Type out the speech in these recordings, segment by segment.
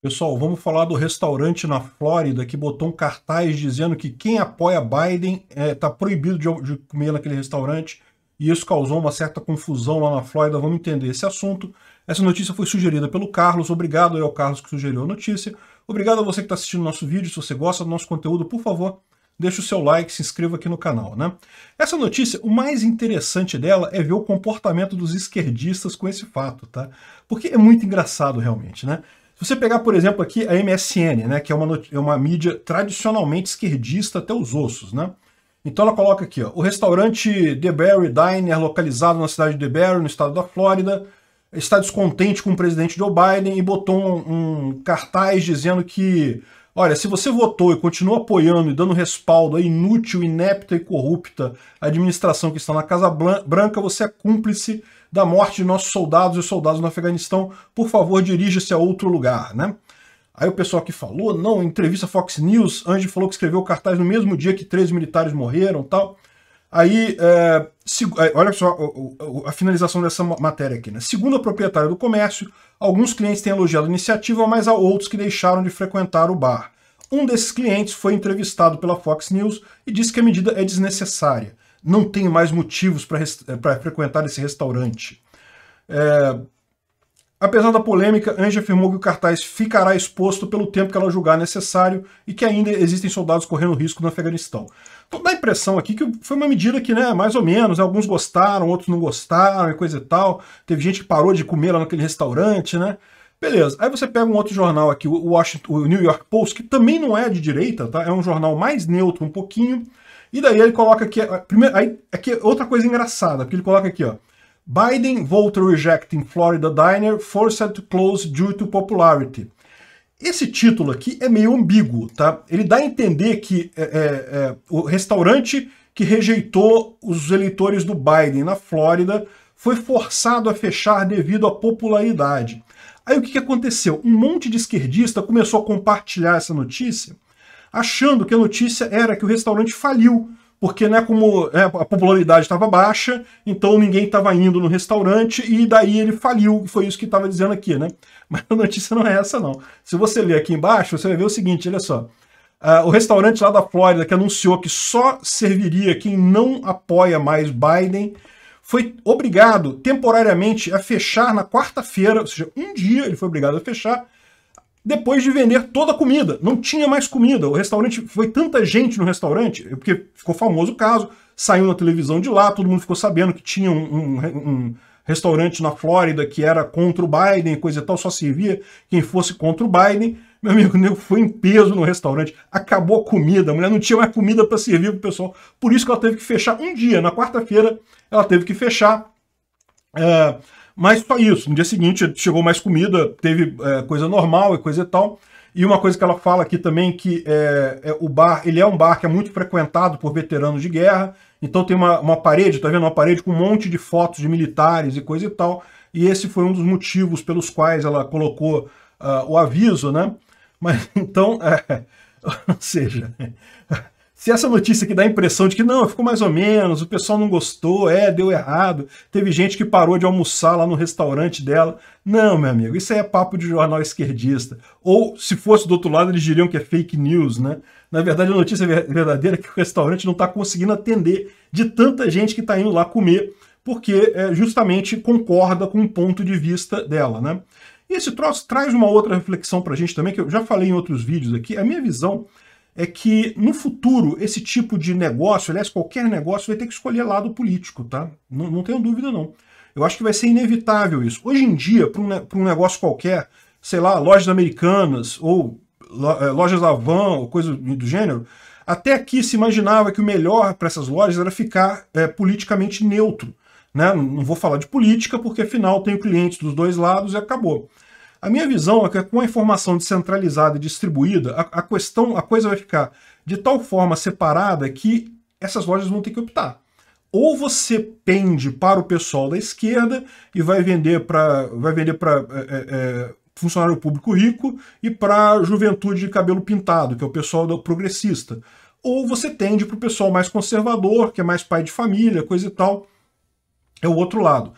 Pessoal, vamos falar do restaurante na Flórida que botou um cartaz dizendo que quem apoia Biden está é, tá proibido de, de, comer naquele restaurante e isso causou uma certa confusão lá na Flórida. Vamos entender esse assunto. Essa notícia foi sugerida pelo Carlos. Obrigado ao Carlos que sugeriu a notícia. Obrigado a você que está assistindo nosso vídeo. Se você gosta do nosso conteúdo, por favor, deixe o seu like, se inscreva aqui no canal. Né? Essa notícia, o mais interessante dela é ver o comportamento dos esquerdistas com esse fato, tá? Porque é muito engraçado realmente, né? Se você pegar, por exemplo, aqui a MSN, né, que é uma, é uma mídia tradicionalmente esquerdista até os ossos, né? Então ela coloca aqui, ó, o restaurante The Barry Diner, localizado na cidade de Barry, no estado da Flórida, está descontente com o presidente Joe Biden e botou um, um cartaz dizendo que Olha, se você votou e continua apoiando e dando respaldo à inútil, inepta e corrupta administração que está na Casa Branca, você é cúmplice da morte de nossos soldados e soldados no Afeganistão. Por favor, dirija-se a outro lugar, né? Aí o pessoal que falou, não, entrevista Fox News, Angie falou que escreveu o cartaz no mesmo dia que três militares morreram tal. Aí, é, se, olha só a, finalização dessa matéria aqui. Né? Segundo a proprietária do comércio, alguns clientes têm elogiado a iniciativa, mas há outros que deixaram de frequentar o bar. Um desses clientes foi entrevistado pela Fox News e disse que a medida é desnecessária. Não tenho mais motivos para eh, frequentar esse restaurante. É, Apesar da polêmica, Ange afirmou que o cartaz ficará exposto pelo tempo que ela julgar necessário e que ainda existem soldados correndo risco no Afeganistão. Então dá a impressão aqui que foi uma medida que, né, mais ou menos, né, alguns gostaram, outros não gostaram, coisa e tal. Teve gente que parou de comer lá naquele restaurante, né? Beleza. Aí você pega um outro jornal aqui, o, Washington, o New York Post, que também não é de direita, tá? É um jornal mais neutro um pouquinho. E daí ele coloca aqui, primeiro, aí, aqui é outra coisa engraçada, porque ele coloca aqui, ó. Biden voter rejecting Florida diner forced to close due to popularity. Esse título aqui é meio ambíguo, tá? Ele dá a entender que é, é, é, o restaurante que rejeitou os eleitores do Biden na Flórida foi forçado a fechar devido à popularidade. Aí o que, que aconteceu? Um monte de esquerdista começou a compartilhar essa notícia, achando que a notícia era que o restaurante faliu, porque né, como é, a popularidade estava baixa, então ninguém estava indo no restaurante e daí ele faliu, foi isso que estava dizendo aqui, né? Mas a notícia não é essa, não. Se você ler aqui embaixo, você vai ver o seguinte, olha só. Uh, o restaurante lá da Flórida que anunciou que só serviria quem não apoia mais Biden foi obrigado temporariamente a fechar na quarta-feira, ou seja, um dia ele foi obrigado a fechar, depois de vender toda a comida. Não tinha mais comida. O restaurante foi tanta gente no restaurante, porque ficou famoso o caso, saiu na televisão de lá, todo mundo ficou sabendo que tinha um, um, um restaurante na Flórida que era contra o Biden, coisa e tal, só servia quem fosse contra o Biden. Meu amigo, nego foi em peso no restaurante, acabou a comida, a mulher não tinha mais comida para servir pro pessoal. Por isso que ela teve que fechar um dia, na quarta-feira, ela teve que fechar. Eh, mas só isso. No dia seguinte chegou mais comida, teve é, coisa normal e coisa e tal. E uma coisa que ela fala aqui também que é, é, o bar, ele é um bar que é muito frequentado por veteranos de guerra. Então tem uma, uma parede, tá vendo? Uma parede com um monte de fotos de militares e coisa e tal. E esse foi um dos motivos pelos quais ela colocou uh, o aviso, né? Mas então, é, ou seja, se essa notícia que dá a impressão de que não, ficou mais ou menos, o pessoal não gostou, é, deu errado, teve gente que parou de almoçar lá no restaurante dela. Não, meu amigo, isso aí é papo de jornal esquerdista. Ou se fosse do outro lado, eles diriam que é fake news, né? Na verdade, a notícia verdadeira é que o restaurante não está conseguindo atender de tanta gente que está indo lá comer, porque é, justamente concorda com o ponto de vista dela, né? E esse troço traz uma outra reflexão para a gente também, que eu já falei em outros vídeos aqui. A minha visão é que no futuro esse tipo de negócio, aliás, qualquer negócio, vai ter que escolher lado político, tá? Não, não tenho dúvida, não. Eu acho que vai ser inevitável isso. Hoje em dia, para um, um, negócio qualquer, sei lá, lojas americanas ou eh, lojas Lavan ou coisa do gênero, até aqui se imaginava que o melhor para essas lojas era ficar é, politicamente neutro. Né? Não vou falar de política, porque afinal tenho clientes dos dois lados e acabou. A minha visão é que com a informação descentralizada e distribuída, a, a questão, a coisa vai ficar de tal forma separada que essas lojas vão ter que optar ou você pende para o pessoal da esquerda e vai vender para vai vender para é, é, é funcionário público rico e para juventude de cabelo pintado, que é o pessoal do progressista. Ou você tende para o pessoal mais conservador, que é mais pai de família, coisa e tal. É o outro lado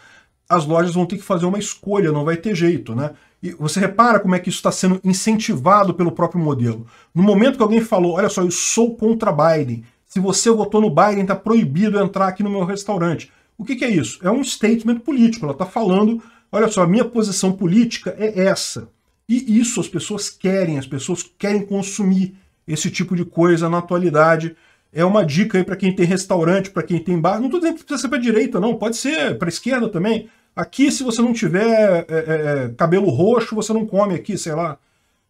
as lojas vão ter que fazer uma escolha, não vai ter jeito, né? E você repara como é que isso está sendo incentivado pelo próprio modelo. No momento que alguém falou, olha só, eu sou contra Biden, se você votou no Biden, está proibido entrar aqui no meu restaurante. O que, que é isso? É um statement político, ela está falando, olha só, a minha posição política é essa. E isso as pessoas querem, as pessoas querem consumir esse tipo de coisa na atualidade. É uma dica aí para quem tem restaurante, para quem tem bar. Não estou dizendo que precisa ser para direita, não, pode ser para esquerda também. Aqui, se você não tiver é, é, é, cabelo roxo, você não come aqui, sei lá.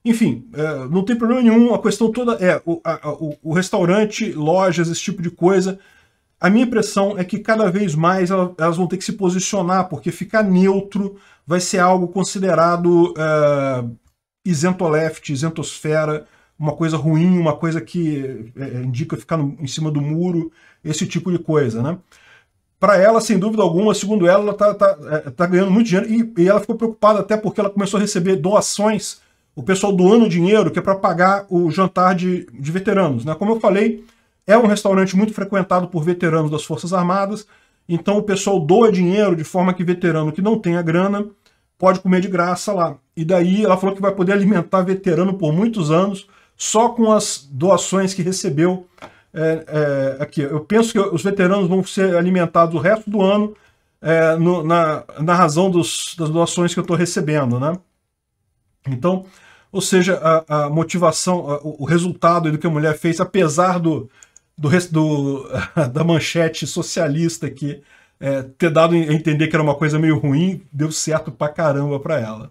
Enfim, é, não tem problema nenhum. A questão toda é o, a, o, o, restaurante, lojas, esse tipo de coisa. A minha impressão é que cada vez mais elas vão ter que se posicionar, porque ficar neutro vai ser algo considerado uh, é, isento left, isentosfera, uma coisa ruim, uma coisa que é, indica ficar no, em cima do muro, esse tipo de coisa, né? para ela, sem dúvida alguma, segundo ela, ela está tá, tá, é, tá ganhando muito dinheiro e, e, ela ficou preocupada até porque ela começou a receber doações, o pessoal doando dinheiro que é para pagar o jantar de, de veteranos. Né? Como eu falei, é um restaurante muito frequentado por veteranos das Forças Armadas, então o pessoal doa dinheiro de forma que veterano que não tenha grana pode comer de graça lá. E daí ela falou que vai poder alimentar veterano por muitos anos só com as doações que recebeu é, é, aqui, eu penso que os veteranos vão ser alimentados o resto do ano é, no, na, na razão dos, das doações que eu estou recebendo, né? Então, ou seja, a, a motivação, a, o resultado do que a mulher fez, apesar do, do, do da manchete socialista aqui é, ter dado a entender que era uma coisa meio ruim, deu certo pra caramba pra ela.